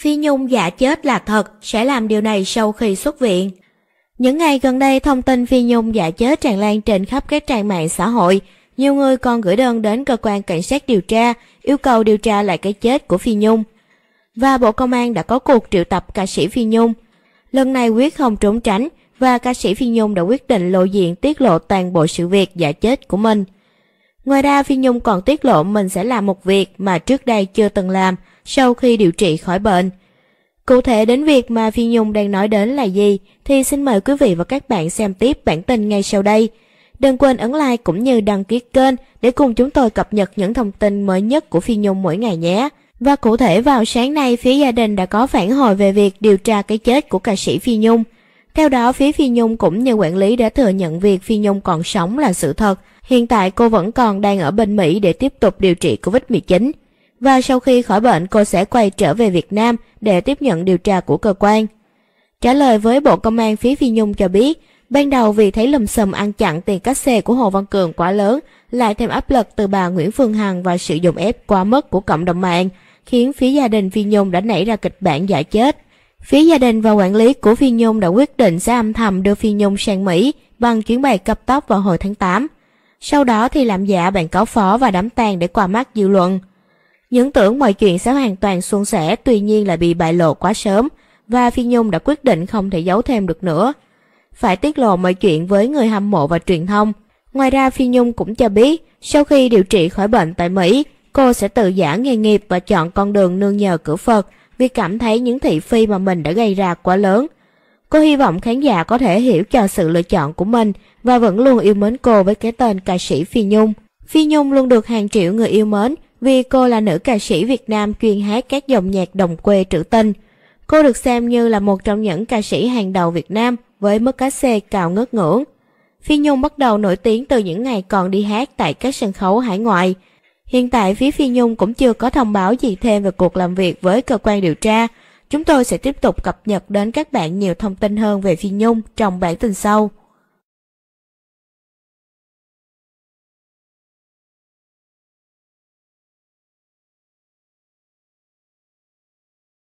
Phi Nhung giả chết là thật sẽ làm điều này sau khi xuất viện. Những ngày gần đây thông tin Phi Nhung giả chết tràn lan trên khắp các trang mạng xã hội. Nhiều người còn gửi đơn đến cơ quan cảnh sát điều tra, yêu cầu điều tra lại cái chết của Phi Nhung. Và Bộ Công an đã có cuộc triệu tập ca sĩ Phi Nhung. Lần này quyết không trốn tránh và ca sĩ Phi Nhung đã quyết định lộ diện tiết lộ toàn bộ sự việc giả chết của mình. Ngoài ra Phi Nhung còn tiết lộ mình sẽ làm một việc mà trước đây chưa từng làm sau khi điều trị khỏi bệnh. Cụ thể đến việc mà Phi Nhung đang nói đến là gì thì xin mời quý vị và các bạn xem tiếp bản tin ngay sau đây. Đừng quên ấn like cũng như đăng ký kênh để cùng chúng tôi cập nhật những thông tin mới nhất của Phi Nhung mỗi ngày nhé. Và cụ thể vào sáng nay phía gia đình đã có phản hồi về việc điều tra cái chết của ca sĩ Phi Nhung. Theo đó, phía Phi Nhung cũng như quản lý đã thừa nhận việc Phi Nhung còn sống là sự thật. Hiện tại cô vẫn còn đang ở bên Mỹ để tiếp tục điều trị Covid-19. Và sau khi khỏi bệnh, cô sẽ quay trở về Việt Nam để tiếp nhận điều tra của cơ quan. Trả lời với Bộ Công an phía Phi Nhung cho biết, ban đầu vì thấy lùm xùm ăn chặn tiền cát xe của Hồ Văn Cường quá lớn, lại thêm áp lực từ bà Nguyễn Phương Hằng và sự dùng ép quá mức của cộng đồng mạng, khiến phía gia đình Phi Nhung đã nảy ra kịch bản giả chết. Phía gia đình và quản lý của Phi Nhung đã quyết định sẽ âm thầm đưa Phi Nhung sang Mỹ bằng chuyến bay cấp tốc vào hồi tháng 8. Sau đó thì làm giả bản cáo phó và đám tang để qua mắt dư luận. Những tưởng mọi chuyện sẽ hoàn toàn suôn sẻ tuy nhiên lại bị bại lộ quá sớm và Phi Nhung đã quyết định không thể giấu thêm được nữa. Phải tiết lộ mọi chuyện với người hâm mộ và truyền thông. Ngoài ra Phi Nhung cũng cho biết sau khi điều trị khỏi bệnh tại Mỹ, cô sẽ tự giả nghề nghiệp và chọn con đường nương nhờ cửa Phật vì cảm thấy những thị phi mà mình đã gây ra quá lớn. Cô hy vọng khán giả có thể hiểu cho sự lựa chọn của mình và vẫn luôn yêu mến cô với cái tên ca sĩ Phi Nhung. Phi Nhung luôn được hàng triệu người yêu mến vì cô là nữ ca sĩ Việt Nam chuyên hát các dòng nhạc đồng quê trữ tình. Cô được xem như là một trong những ca sĩ hàng đầu Việt Nam với mức cá xê cao ngất ngưỡng. Phi Nhung bắt đầu nổi tiếng từ những ngày còn đi hát tại các sân khấu hải ngoại – Hiện tại phía Phi Nhung cũng chưa có thông báo gì thêm về cuộc làm việc với cơ quan điều tra. Chúng tôi sẽ tiếp tục cập nhật đến các bạn nhiều thông tin hơn về Phi Nhung trong bản tin sau.